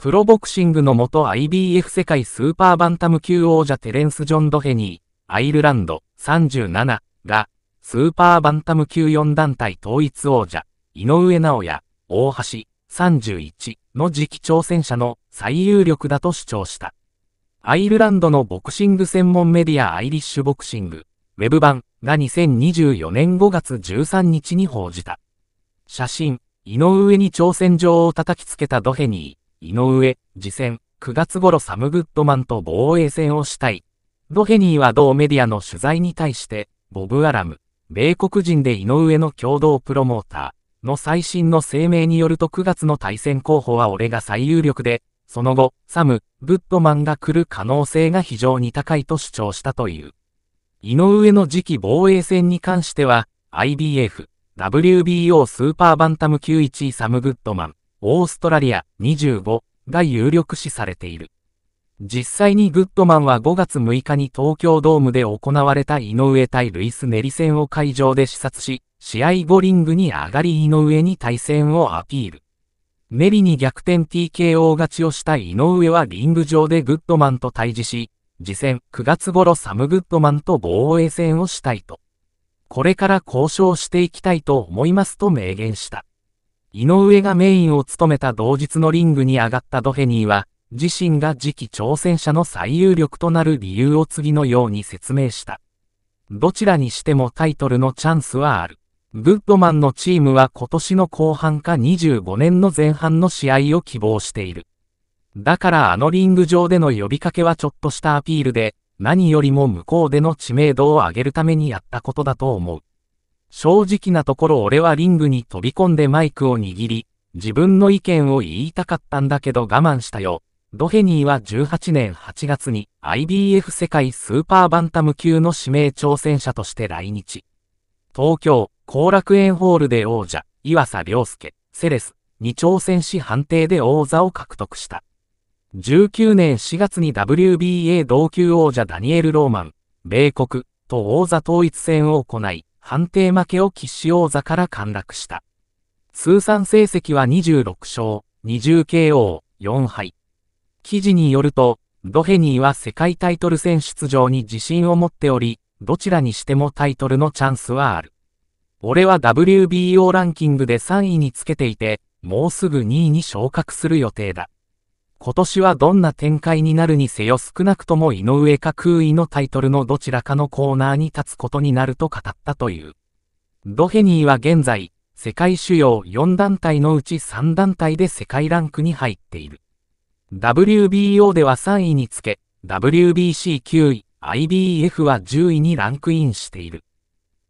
プロボクシングの元 IBF 世界スーパーバンタム級王者テレンス・ジョン・ドヘニー、アイルランド37が、スーパーバンタム級4団体統一王者、井上直也、大橋31の次期挑戦者の最有力だと主張した。アイルランドのボクシング専門メディアアイリッシュボクシング、ウェブ版が2024年5月13日に報じた。写真、井上に挑戦状を叩きつけたドヘニー。井上、次戦、9月頃サム・グッドマンと防衛戦をしたい。ドヘニーは同メディアの取材に対して、ボブ・アラム、米国人で井上の共同プロモーターの最新の声明によると9月の対戦候補は俺が最有力で、その後、サム、グッドマンが来る可能性が非常に高いと主張したという。井上の次期防衛戦に関しては、IBF、WBO スーパーバンタム級1位サム・グッドマン、オーストラリア25が有力視されている。実際にグッドマンは5月6日に東京ドームで行われた井上対ルイス・ネリ戦を会場で視察し、試合後リングに上がり井上に対戦をアピール。ネリに逆転 TKO 勝ちをした井上はリング上でグッドマンと対峙し、次戦9月頃サム・グッドマンと防衛戦をしたいと。これから交渉していきたいと思いますと明言した。井上がメインを務めた同日のリングに上がったドヘニーは、自身が次期挑戦者の最有力となる理由を次のように説明した。どちらにしてもタイトルのチャンスはある。グッドマンのチームは今年の後半か25年の前半の試合を希望している。だからあのリング上での呼びかけはちょっとしたアピールで、何よりも向こうでの知名度を上げるためにやったことだと思う。正直なところ俺はリングに飛び込んでマイクを握り、自分の意見を言いたかったんだけど我慢したよ。ドヘニーは18年8月に IBF 世界スーパーバンタム級の指名挑戦者として来日。東京、後楽園ホールで王者、岩佐良介、セレスに挑戦し判定で王座を獲得した。19年4月に WBA 同級王者ダニエル・ローマン、米国と王座統一戦を行い、判定負けを騎士王座から陥落した。通算成績は26勝、20KO、4敗。記事によると、ドヘニーは世界タイトル戦出場に自信を持っており、どちらにしてもタイトルのチャンスはある。俺は WBO ランキングで3位につけていて、もうすぐ2位に昇格する予定だ。今年はどんな展開になるにせよ少なくとも井上か空位のタイトルのどちらかのコーナーに立つことになると語ったという。ドヘニーは現在、世界主要4団体のうち3団体で世界ランクに入っている。WBO では3位につけ、WBC9 位、IBF は10位にランクインしている。